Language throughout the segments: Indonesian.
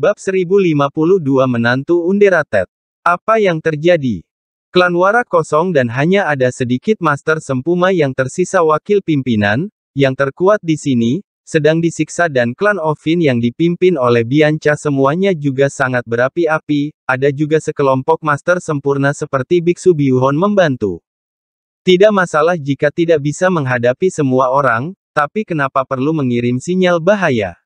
Bab 1052 Menantu Undera Apa yang terjadi? Klan warak kosong dan hanya ada sedikit Master Sempuma yang tersisa wakil pimpinan, yang terkuat di sini, sedang disiksa dan klan Ovin yang dipimpin oleh Bianca semuanya juga sangat berapi-api, ada juga sekelompok Master Sempurna seperti Biksu Biuhon membantu. Tidak masalah jika tidak bisa menghadapi semua orang, tapi kenapa perlu mengirim sinyal bahaya?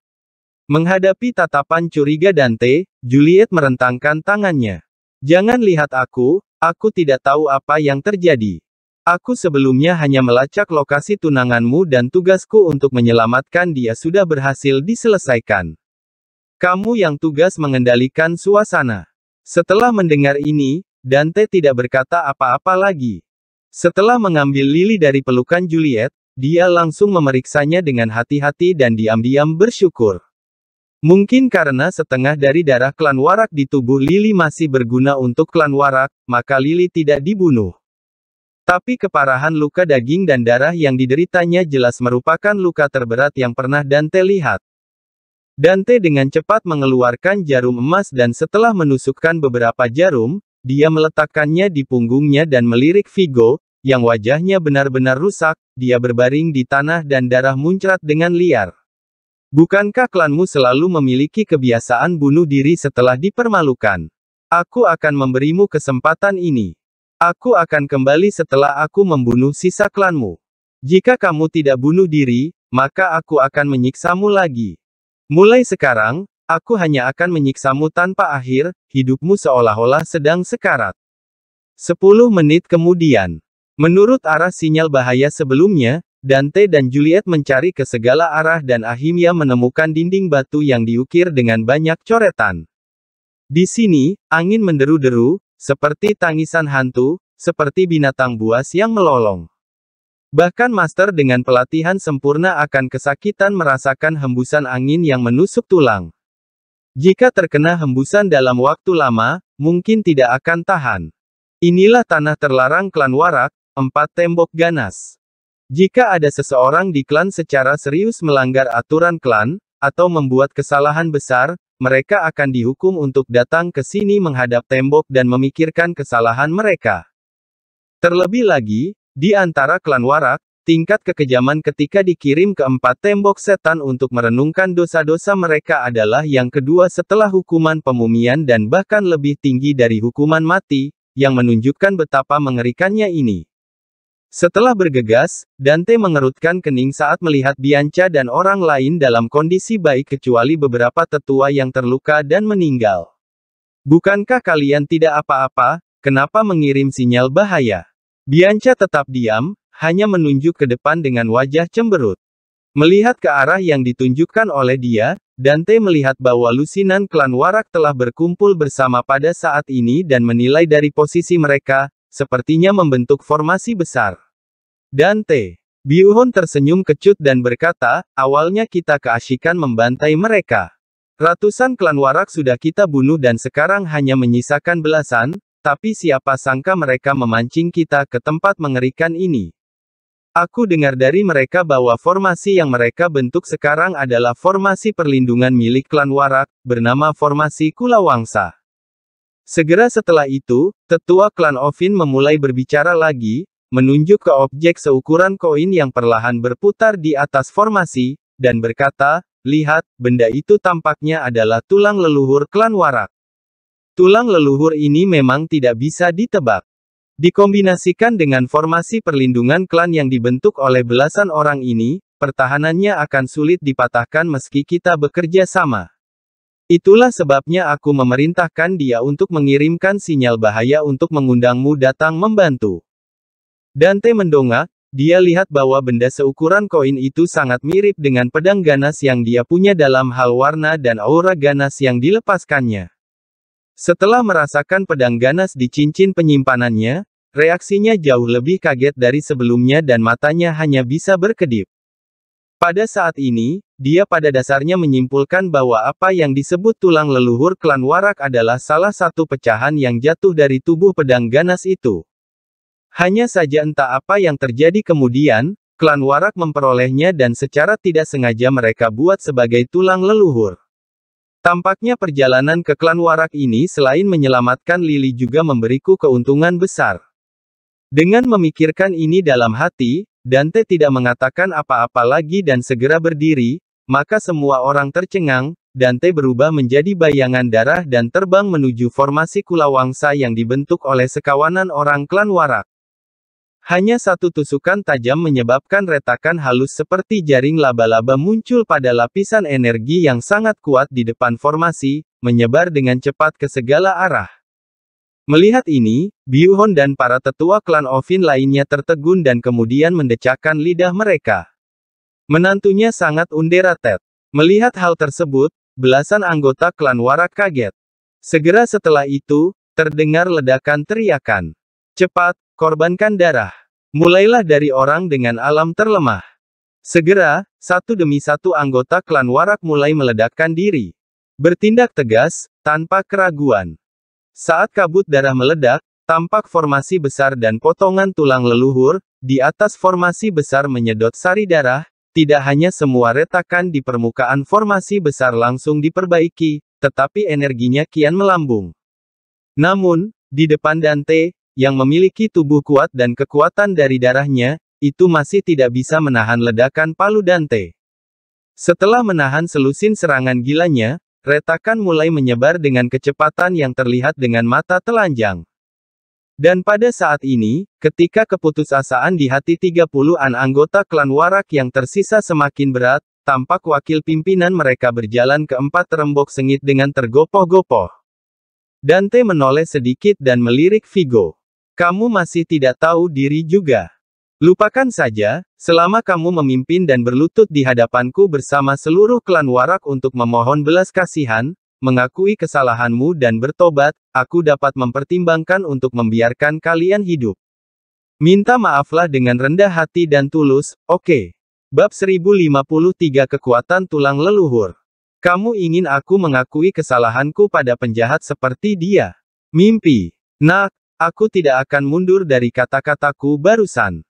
Menghadapi tatapan curiga Dante, Juliet merentangkan tangannya. Jangan lihat aku, aku tidak tahu apa yang terjadi. Aku sebelumnya hanya melacak lokasi tunanganmu dan tugasku untuk menyelamatkan dia sudah berhasil diselesaikan. Kamu yang tugas mengendalikan suasana. Setelah mendengar ini, Dante tidak berkata apa-apa lagi. Setelah mengambil lili dari pelukan Juliet, dia langsung memeriksanya dengan hati-hati dan diam-diam bersyukur. Mungkin karena setengah dari darah klan warak di tubuh Lili masih berguna untuk klan warak, maka Lili tidak dibunuh. Tapi keparahan luka daging dan darah yang dideritanya jelas merupakan luka terberat yang pernah Dante lihat. Dante dengan cepat mengeluarkan jarum emas dan setelah menusukkan beberapa jarum, dia meletakkannya di punggungnya dan melirik Vigo, yang wajahnya benar-benar rusak, dia berbaring di tanah dan darah muncrat dengan liar. Bukankah klanmu selalu memiliki kebiasaan bunuh diri setelah dipermalukan? Aku akan memberimu kesempatan ini. Aku akan kembali setelah aku membunuh sisa klanmu. Jika kamu tidak bunuh diri, maka aku akan menyiksamu lagi. Mulai sekarang, aku hanya akan menyiksamu tanpa akhir, hidupmu seolah-olah sedang sekarat. 10 menit kemudian. Menurut arah sinyal bahaya sebelumnya, Dante dan Juliet mencari ke segala arah dan Ahimia menemukan dinding batu yang diukir dengan banyak coretan. Di sini, angin menderu-deru, seperti tangisan hantu, seperti binatang buas yang melolong. Bahkan master dengan pelatihan sempurna akan kesakitan merasakan hembusan angin yang menusuk tulang. Jika terkena hembusan dalam waktu lama, mungkin tidak akan tahan. Inilah tanah terlarang klan warak, empat tembok ganas. Jika ada seseorang di klan secara serius melanggar aturan klan, atau membuat kesalahan besar, mereka akan dihukum untuk datang ke sini menghadap tembok dan memikirkan kesalahan mereka. Terlebih lagi, di antara klan warak, tingkat kekejaman ketika dikirim ke empat tembok setan untuk merenungkan dosa-dosa mereka adalah yang kedua setelah hukuman pemumian dan bahkan lebih tinggi dari hukuman mati, yang menunjukkan betapa mengerikannya ini. Setelah bergegas, Dante mengerutkan kening saat melihat Bianca dan orang lain dalam kondisi baik kecuali beberapa tetua yang terluka dan meninggal. Bukankah kalian tidak apa-apa, kenapa mengirim sinyal bahaya? Bianca tetap diam, hanya menunjuk ke depan dengan wajah cemberut. Melihat ke arah yang ditunjukkan oleh dia, Dante melihat bahwa lusinan klan Warak telah berkumpul bersama pada saat ini dan menilai dari posisi mereka, sepertinya membentuk formasi besar. Dante. Biuhun tersenyum kecut dan berkata, awalnya kita keasyikan membantai mereka. Ratusan klan warak sudah kita bunuh dan sekarang hanya menyisakan belasan, tapi siapa sangka mereka memancing kita ke tempat mengerikan ini. Aku dengar dari mereka bahwa formasi yang mereka bentuk sekarang adalah formasi perlindungan milik klan warak, bernama formasi Kulawangsa. Segera setelah itu, tetua klan Ovin memulai berbicara lagi, menunjuk ke objek seukuran koin yang perlahan berputar di atas formasi, dan berkata, lihat, benda itu tampaknya adalah tulang leluhur klan Warak. Tulang leluhur ini memang tidak bisa ditebak. Dikombinasikan dengan formasi perlindungan klan yang dibentuk oleh belasan orang ini, pertahanannya akan sulit dipatahkan meski kita bekerja sama. Itulah sebabnya aku memerintahkan dia untuk mengirimkan sinyal bahaya untuk mengundangmu datang membantu. Dante mendongak, dia lihat bahwa benda seukuran koin itu sangat mirip dengan pedang ganas yang dia punya dalam hal warna dan aura ganas yang dilepaskannya. Setelah merasakan pedang ganas di cincin penyimpanannya, reaksinya jauh lebih kaget dari sebelumnya dan matanya hanya bisa berkedip. Pada saat ini, dia pada dasarnya menyimpulkan bahwa apa yang disebut tulang leluhur klan Warak adalah salah satu pecahan yang jatuh dari tubuh pedang ganas itu. Hanya saja entah apa yang terjadi kemudian, klan Warak memperolehnya dan secara tidak sengaja mereka buat sebagai tulang leluhur. Tampaknya perjalanan ke klan Warak ini selain menyelamatkan Lili juga memberiku keuntungan besar. Dengan memikirkan ini dalam hati, Dante tidak mengatakan apa-apa lagi dan segera berdiri, maka semua orang tercengang, Dante berubah menjadi bayangan darah dan terbang menuju formasi Kulawangsa yang dibentuk oleh sekawanan orang klan Warak. Hanya satu tusukan tajam menyebabkan retakan halus seperti jaring laba-laba muncul pada lapisan energi yang sangat kuat di depan formasi, menyebar dengan cepat ke segala arah. Melihat ini, Biuhon dan para tetua klan Ovin lainnya tertegun dan kemudian mendecakkan lidah mereka. Menantunya sangat underrated. Melihat hal tersebut, belasan anggota klan Warak kaget. Segera setelah itu, terdengar ledakan teriakan. Cepat, korbankan darah. Mulailah dari orang dengan alam terlemah. Segera, satu demi satu anggota klan Warak mulai meledakkan diri. Bertindak tegas, tanpa keraguan. Saat kabut darah meledak, tampak formasi besar dan potongan tulang leluhur, di atas formasi besar menyedot sari darah, tidak hanya semua retakan di permukaan formasi besar langsung diperbaiki, tetapi energinya kian melambung. Namun, di depan Dante, yang memiliki tubuh kuat dan kekuatan dari darahnya, itu masih tidak bisa menahan ledakan palu Dante. Setelah menahan selusin serangan gilanya, Retakan mulai menyebar dengan kecepatan yang terlihat dengan mata telanjang. Dan pada saat ini, ketika keputusasaan di hati 30-an anggota klan Warak yang tersisa semakin berat, tampak wakil pimpinan mereka berjalan ke empat rembok sengit dengan tergopoh-gopoh. Dante menoleh sedikit dan melirik Vigo. Kamu masih tidak tahu diri juga. Lupakan saja, selama kamu memimpin dan berlutut di hadapanku bersama seluruh klan warak untuk memohon belas kasihan, mengakui kesalahanmu dan bertobat, aku dapat mempertimbangkan untuk membiarkan kalian hidup. Minta maaflah dengan rendah hati dan tulus, oke. Okay. Bab 1053 Kekuatan Tulang Leluhur. Kamu ingin aku mengakui kesalahanku pada penjahat seperti dia? Mimpi. Nah, aku tidak akan mundur dari kata-kataku barusan.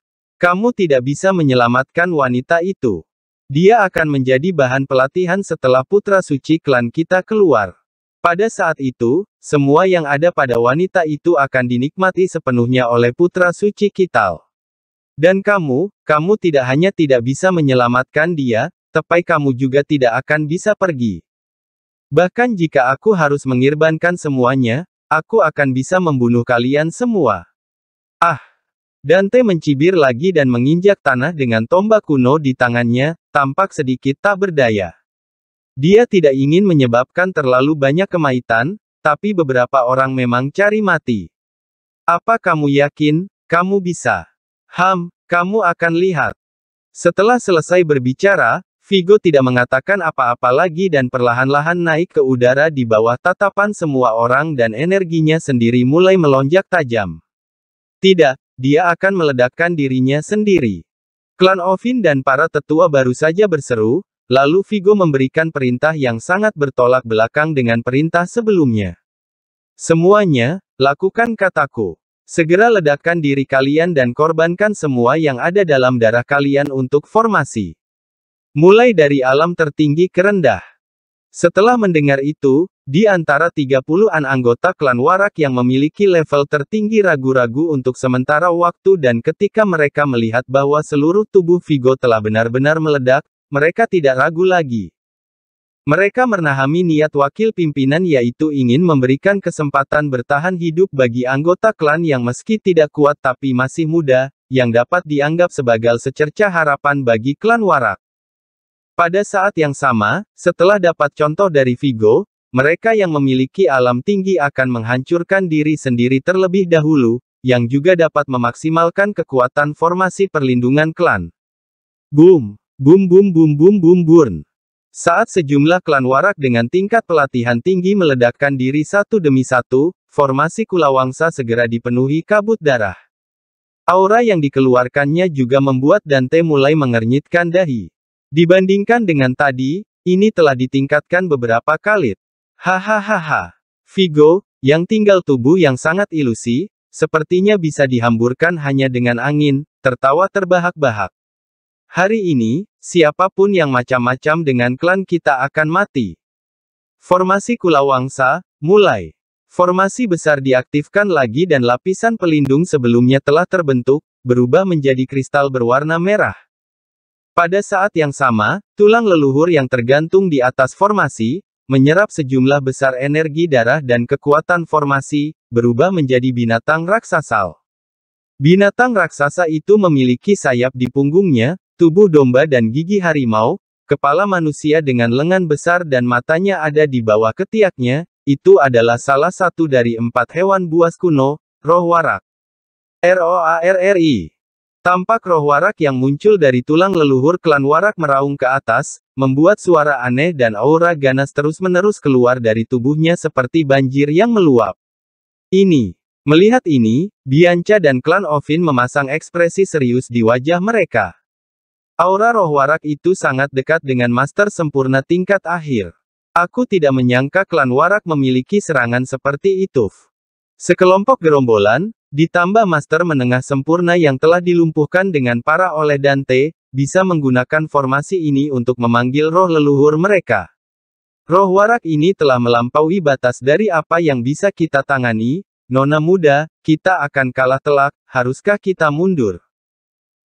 Kamu tidak bisa menyelamatkan wanita itu. Dia akan menjadi bahan pelatihan setelah putra suci klan kita keluar. Pada saat itu, semua yang ada pada wanita itu akan dinikmati sepenuhnya oleh putra suci kita. Dan kamu, kamu tidak hanya tidak bisa menyelamatkan dia, tapi kamu juga tidak akan bisa pergi. Bahkan jika aku harus mengirbankan semuanya, aku akan bisa membunuh kalian semua. Ah! Dante mencibir lagi dan menginjak tanah dengan tombak kuno di tangannya, tampak sedikit tak berdaya. Dia tidak ingin menyebabkan terlalu banyak kemaitan, tapi beberapa orang memang cari mati. Apa kamu yakin, kamu bisa? Ham, kamu akan lihat. Setelah selesai berbicara, Vigo tidak mengatakan apa-apa lagi dan perlahan-lahan naik ke udara di bawah tatapan semua orang dan energinya sendiri mulai melonjak tajam. Tidak, dia akan meledakkan dirinya sendiri. Klan Ovin dan para tetua baru saja berseru, lalu Vigo memberikan perintah yang sangat bertolak belakang dengan perintah sebelumnya. Semuanya, lakukan kataku. Segera ledakkan diri kalian dan korbankan semua yang ada dalam darah kalian untuk formasi. Mulai dari alam tertinggi ke rendah. Setelah mendengar itu, di antara 30-an anggota klan Warak yang memiliki level tertinggi ragu-ragu untuk sementara waktu dan ketika mereka melihat bahwa seluruh tubuh Vigo telah benar-benar meledak, mereka tidak ragu lagi. Mereka menahami niat wakil pimpinan yaitu ingin memberikan kesempatan bertahan hidup bagi anggota klan yang meski tidak kuat tapi masih muda, yang dapat dianggap sebagai secerca harapan bagi klan Warak. Pada saat yang sama, setelah dapat contoh dari Vigo, mereka yang memiliki alam tinggi akan menghancurkan diri sendiri terlebih dahulu, yang juga dapat memaksimalkan kekuatan formasi perlindungan klan. Boom! Boom boom boom boom boom burn! Saat sejumlah klan warak dengan tingkat pelatihan tinggi meledakkan diri satu demi satu, formasi Kulawangsa segera dipenuhi kabut darah. Aura yang dikeluarkannya juga membuat Dante mulai mengernyitkan dahi. Dibandingkan dengan tadi, ini telah ditingkatkan beberapa kali. Hahaha. Vigo, yang tinggal tubuh yang sangat ilusi, sepertinya bisa dihamburkan hanya dengan angin, tertawa terbahak-bahak. Hari ini, siapapun yang macam-macam dengan klan kita akan mati. Formasi Kulawangsa, mulai. Formasi besar diaktifkan lagi dan lapisan pelindung sebelumnya telah terbentuk, berubah menjadi kristal berwarna merah. Pada saat yang sama, tulang leluhur yang tergantung di atas formasi, menyerap sejumlah besar energi darah dan kekuatan formasi, berubah menjadi binatang raksasa. Binatang raksasa itu memiliki sayap di punggungnya, tubuh domba dan gigi harimau, kepala manusia dengan lengan besar dan matanya ada di bawah ketiaknya, itu adalah salah satu dari empat hewan buas kuno, roh warak. ROARRI Tampak roh warak yang muncul dari tulang leluhur klan warak meraung ke atas, membuat suara aneh dan aura ganas terus-menerus keluar dari tubuhnya seperti banjir yang meluap. Ini. Melihat ini, Bianca dan klan Ovin memasang ekspresi serius di wajah mereka. Aura roh warak itu sangat dekat dengan master sempurna tingkat akhir. Aku tidak menyangka klan warak memiliki serangan seperti itu. Sekelompok gerombolan, ditambah master menengah sempurna yang telah dilumpuhkan dengan para oleh Dante, bisa menggunakan formasi ini untuk memanggil roh leluhur mereka. Roh warak ini telah melampaui batas dari apa yang bisa kita tangani, Nona muda, kita akan kalah telak, haruskah kita mundur?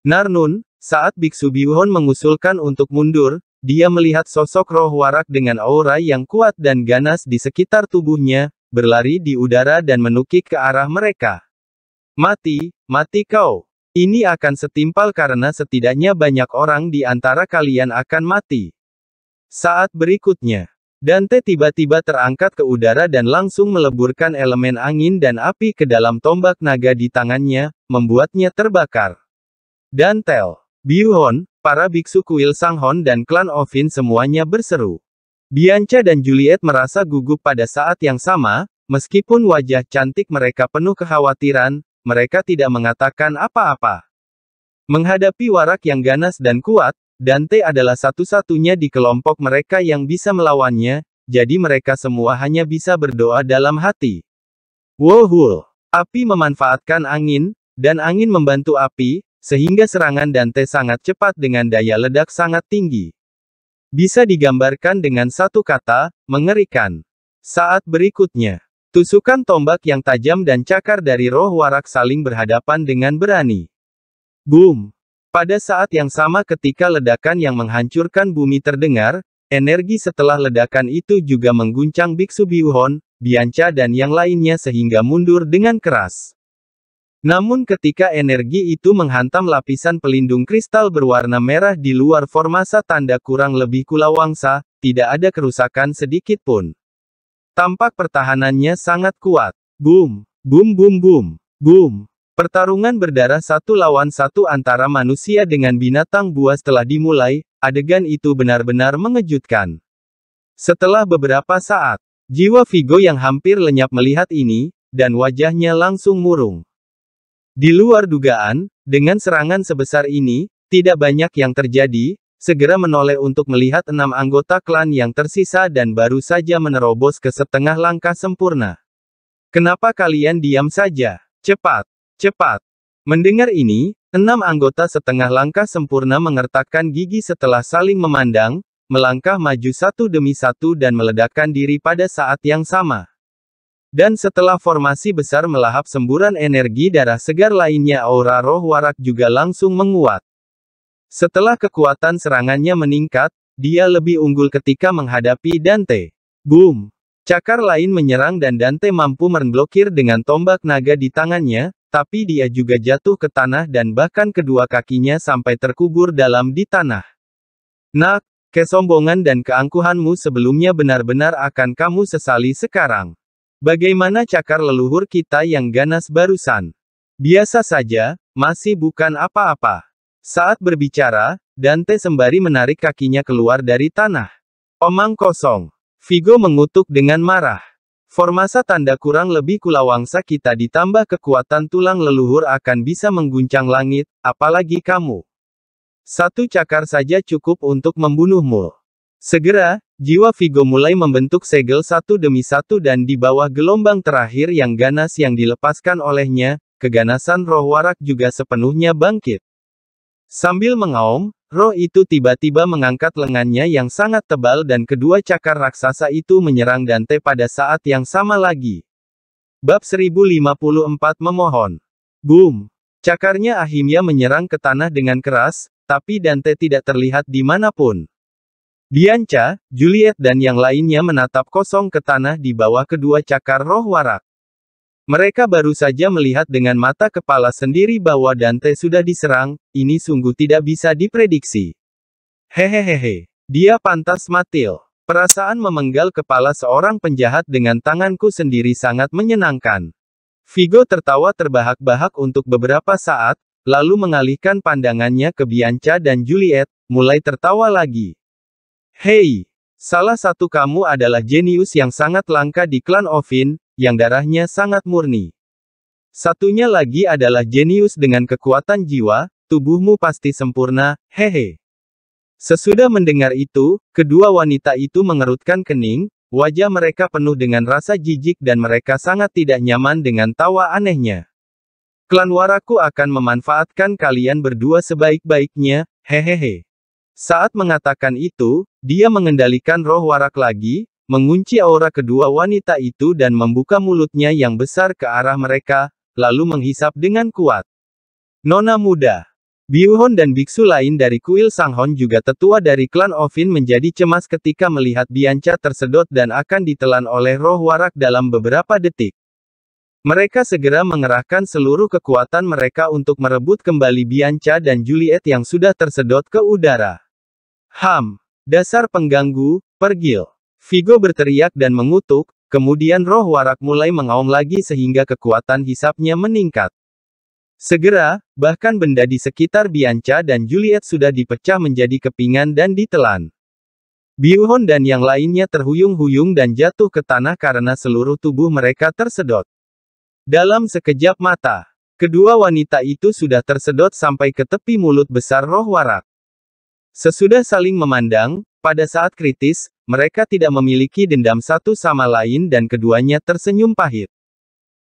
Narnun, saat Biksu Bihon mengusulkan untuk mundur, dia melihat sosok roh warak dengan aura yang kuat dan ganas di sekitar tubuhnya, berlari di udara dan menukik ke arah mereka. Mati, mati kau. Ini akan setimpal karena setidaknya banyak orang di antara kalian akan mati. Saat berikutnya, Dante tiba-tiba terangkat ke udara dan langsung meleburkan elemen angin dan api ke dalam tombak naga di tangannya, membuatnya terbakar. Dantel, Biuhon, para biksu kuil Sanghon dan klan Ovin semuanya berseru. Bianca dan Juliet merasa gugup pada saat yang sama, meskipun wajah cantik mereka penuh kekhawatiran, mereka tidak mengatakan apa-apa. Menghadapi warak yang ganas dan kuat, Dante adalah satu-satunya di kelompok mereka yang bisa melawannya, jadi mereka semua hanya bisa berdoa dalam hati. Wohul! Api memanfaatkan angin, dan angin membantu api, sehingga serangan Dante sangat cepat dengan daya ledak sangat tinggi. Bisa digambarkan dengan satu kata, mengerikan. Saat berikutnya, tusukan tombak yang tajam dan cakar dari roh warak saling berhadapan dengan berani. Boom! Pada saat yang sama ketika ledakan yang menghancurkan bumi terdengar, energi setelah ledakan itu juga mengguncang Biksu Biuhon, Bianca dan yang lainnya sehingga mundur dengan keras. Namun ketika energi itu menghantam lapisan pelindung kristal berwarna merah di luar formasa tanda kurang lebih kulawangsa, tidak ada kerusakan sedikit pun. Tampak pertahanannya sangat kuat. Boom, boom boom boom, boom. Pertarungan berdarah satu lawan satu antara manusia dengan binatang buas telah dimulai, adegan itu benar-benar mengejutkan. Setelah beberapa saat, jiwa Vigo yang hampir lenyap melihat ini, dan wajahnya langsung murung. Di luar dugaan, dengan serangan sebesar ini, tidak banyak yang terjadi, segera menoleh untuk melihat enam anggota klan yang tersisa dan baru saja menerobos ke setengah langkah sempurna. Kenapa kalian diam saja? Cepat! Cepat! Mendengar ini, enam anggota setengah langkah sempurna mengertakkan gigi setelah saling memandang, melangkah maju satu demi satu dan meledakkan diri pada saat yang sama. Dan setelah formasi besar melahap semburan energi darah segar lainnya aura roh warak juga langsung menguat. Setelah kekuatan serangannya meningkat, dia lebih unggul ketika menghadapi Dante. Boom! Cakar lain menyerang dan Dante mampu memblokir dengan tombak naga di tangannya, tapi dia juga jatuh ke tanah dan bahkan kedua kakinya sampai terkubur dalam di tanah. Nak, kesombongan dan keangkuhanmu sebelumnya benar-benar akan kamu sesali sekarang. Bagaimana cakar leluhur kita yang ganas barusan? Biasa saja, masih bukan apa-apa. Saat berbicara, Dante sembari menarik kakinya keluar dari tanah. Omang kosong. Vigo mengutuk dengan marah. Formasa tanda kurang lebih kulawangsa kita ditambah kekuatan tulang leluhur akan bisa mengguncang langit, apalagi kamu. Satu cakar saja cukup untuk membunuhmu. Segera, jiwa Vigo mulai membentuk segel satu demi satu dan di bawah gelombang terakhir yang ganas yang dilepaskan olehnya, keganasan roh warak juga sepenuhnya bangkit. Sambil mengaum, roh itu tiba-tiba mengangkat lengannya yang sangat tebal dan kedua cakar raksasa itu menyerang Dante pada saat yang sama lagi. Bab 1054 memohon. Boom! Cakarnya Ahimya menyerang ke tanah dengan keras, tapi Dante tidak terlihat dimanapun. Bianca, Juliet dan yang lainnya menatap kosong ke tanah di bawah kedua cakar roh warak. Mereka baru saja melihat dengan mata kepala sendiri bahwa Dante sudah diserang, ini sungguh tidak bisa diprediksi. Hehehehe, dia pantas matil. Perasaan memenggal kepala seorang penjahat dengan tanganku sendiri sangat menyenangkan. Vigo tertawa terbahak-bahak untuk beberapa saat, lalu mengalihkan pandangannya ke Bianca dan Juliet, mulai tertawa lagi. Hei! Salah satu kamu adalah jenius yang sangat langka di klan Ovin, yang darahnya sangat murni. Satunya lagi adalah jenius dengan kekuatan jiwa, tubuhmu pasti sempurna, hehe. Sesudah mendengar itu, kedua wanita itu mengerutkan kening, wajah mereka penuh dengan rasa jijik dan mereka sangat tidak nyaman dengan tawa anehnya. Klan Waraku akan memanfaatkan kalian berdua sebaik-baiknya, hehehe. Saat mengatakan itu, dia mengendalikan roh warak lagi, mengunci aura kedua wanita itu dan membuka mulutnya yang besar ke arah mereka, lalu menghisap dengan kuat. Nona muda. Biuhon dan biksu lain dari kuil Sanghon juga tetua dari klan Ovin menjadi cemas ketika melihat Bianca tersedot dan akan ditelan oleh roh warak dalam beberapa detik. Mereka segera mengerahkan seluruh kekuatan mereka untuk merebut kembali Bianca dan Juliet yang sudah tersedot ke udara. Ham! Dasar pengganggu, pergil! Vigo berteriak dan mengutuk, kemudian roh warak mulai mengaum lagi sehingga kekuatan hisapnya meningkat. Segera, bahkan benda di sekitar Bianca dan Juliet sudah dipecah menjadi kepingan dan ditelan. Biuhon dan yang lainnya terhuyung-huyung dan jatuh ke tanah karena seluruh tubuh mereka tersedot. Dalam sekejap mata, kedua wanita itu sudah tersedot sampai ke tepi mulut besar roh warak. Sesudah saling memandang, pada saat kritis, mereka tidak memiliki dendam satu sama lain dan keduanya tersenyum pahit.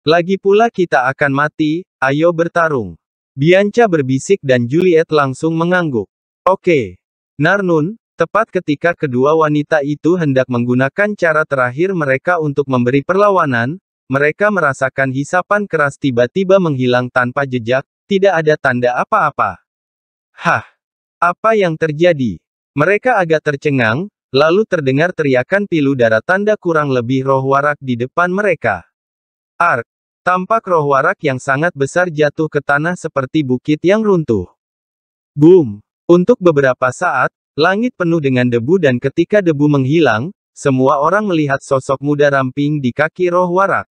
Lagi pula kita akan mati, ayo bertarung. Bianca berbisik dan Juliet langsung mengangguk. Oke. Narnun, tepat ketika kedua wanita itu hendak menggunakan cara terakhir mereka untuk memberi perlawanan, mereka merasakan hisapan keras tiba-tiba menghilang tanpa jejak, tidak ada tanda apa-apa. Hah. Apa yang terjadi? Mereka agak tercengang, lalu terdengar teriakan pilu darah tanda kurang lebih roh warak di depan mereka. Ark, tampak roh warak yang sangat besar jatuh ke tanah seperti bukit yang runtuh. Boom! Untuk beberapa saat, langit penuh dengan debu dan ketika debu menghilang, semua orang melihat sosok muda ramping di kaki roh warak.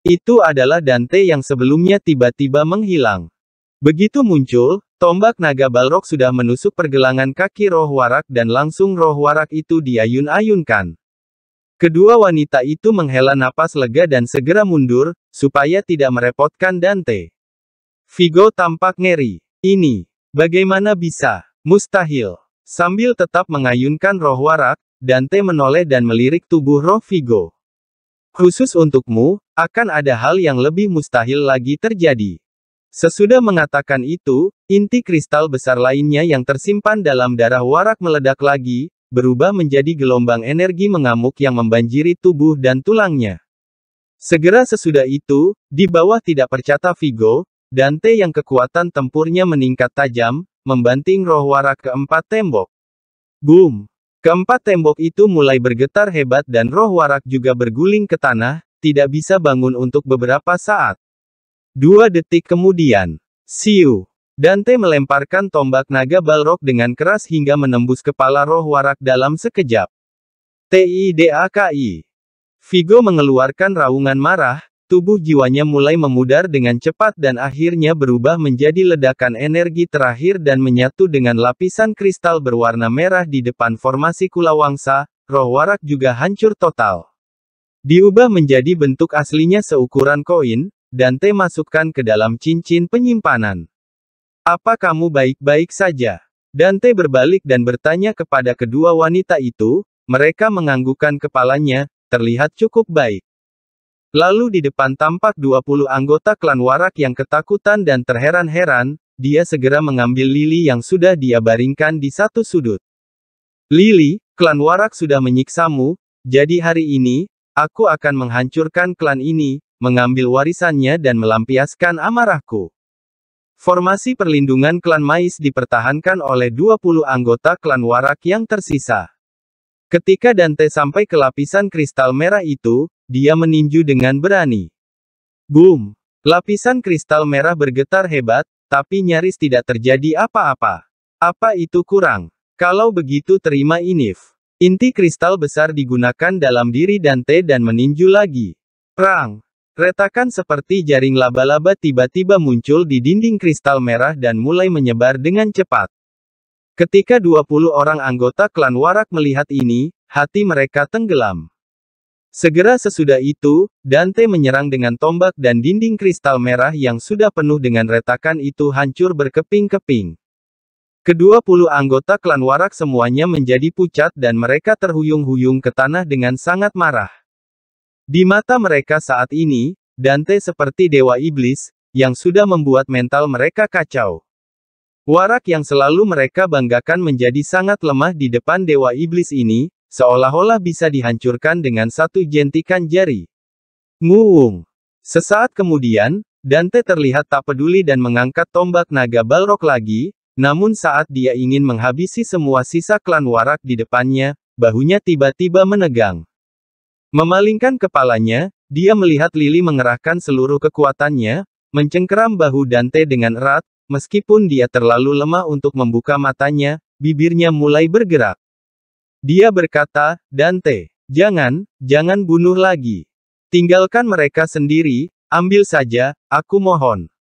Itu adalah Dante yang sebelumnya tiba-tiba menghilang. Begitu muncul, tombak naga Balrog sudah menusuk pergelangan kaki roh warak dan langsung roh warak itu diayun-ayunkan. Kedua wanita itu menghela napas lega dan segera mundur, supaya tidak merepotkan Dante. Vigo tampak ngeri. Ini, bagaimana bisa? Mustahil. Sambil tetap mengayunkan roh warak, Dante menoleh dan melirik tubuh roh Vigo. Khusus untukmu, akan ada hal yang lebih mustahil lagi terjadi. Sesudah mengatakan itu, inti kristal besar lainnya yang tersimpan dalam darah warak meledak lagi, berubah menjadi gelombang energi mengamuk yang membanjiri tubuh dan tulangnya. Segera sesudah itu, di bawah tidak percata Vigo, Dante yang kekuatan tempurnya meningkat tajam, membanting roh warak keempat tembok. Boom! Keempat tembok itu mulai bergetar hebat dan roh warak juga berguling ke tanah, tidak bisa bangun untuk beberapa saat. Dua detik kemudian, siu, Dante melemparkan tombak naga balrog dengan keras hingga menembus kepala roh warak dalam sekejap. TIDAKI. Vigo mengeluarkan raungan marah, tubuh jiwanya mulai memudar dengan cepat dan akhirnya berubah menjadi ledakan energi terakhir dan menyatu dengan lapisan kristal berwarna merah di depan formasi Kulawangsa, roh warak juga hancur total. Diubah menjadi bentuk aslinya seukuran koin, Dante masukkan ke dalam cincin penyimpanan. Apa kamu baik-baik saja? Dante berbalik dan bertanya kepada kedua wanita itu, mereka menganggukkan kepalanya, terlihat cukup baik. Lalu di depan tampak 20 anggota klan warak yang ketakutan dan terheran-heran, dia segera mengambil lili yang sudah dia baringkan di satu sudut. Lili, klan warak sudah menyiksamu, jadi hari ini, aku akan menghancurkan klan ini, mengambil warisannya dan melampiaskan amarahku. Formasi perlindungan klan Mais dipertahankan oleh 20 anggota klan Warak yang tersisa. Ketika Dante sampai ke lapisan kristal merah itu, dia meninju dengan berani. Boom! Lapisan kristal merah bergetar hebat, tapi nyaris tidak terjadi apa-apa. Apa itu kurang? Kalau begitu terima inif. Inti kristal besar digunakan dalam diri Dante dan meninju lagi. Perang! Retakan seperti jaring laba-laba tiba-tiba muncul di dinding kristal merah dan mulai menyebar dengan cepat. Ketika 20 orang anggota klan Warak melihat ini, hati mereka tenggelam. Segera sesudah itu, Dante menyerang dengan tombak dan dinding kristal merah yang sudah penuh dengan retakan itu hancur berkeping-keping. Kedua puluh anggota klan Warak semuanya menjadi pucat dan mereka terhuyung-huyung ke tanah dengan sangat marah. Di mata mereka saat ini, Dante seperti dewa iblis, yang sudah membuat mental mereka kacau. Warak yang selalu mereka banggakan menjadi sangat lemah di depan dewa iblis ini, seolah-olah bisa dihancurkan dengan satu jentikan jari. Nguung. Sesaat kemudian, Dante terlihat tak peduli dan mengangkat tombak naga Balrog lagi, namun saat dia ingin menghabisi semua sisa klan warak di depannya, bahunya tiba-tiba menegang. Memalingkan kepalanya, dia melihat Lily mengerahkan seluruh kekuatannya, mencengkeram bahu Dante dengan erat, meskipun dia terlalu lemah untuk membuka matanya, bibirnya mulai bergerak. Dia berkata, Dante, jangan, jangan bunuh lagi. Tinggalkan mereka sendiri, ambil saja, aku mohon.